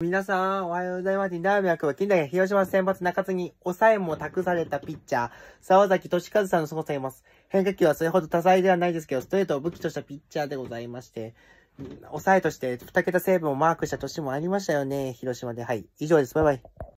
皆さん、おはようございます。ダーミは近代広島先発中継に抑えも託されたピッチャー、沢崎俊和さんの存在います。変化球はそれほど多彩ではないですけど、ストレートを武器としたピッチャーでございまして、抑えとして2桁セーブをマークした年もありましたよね、広島で。はい。以上です。バイバイ。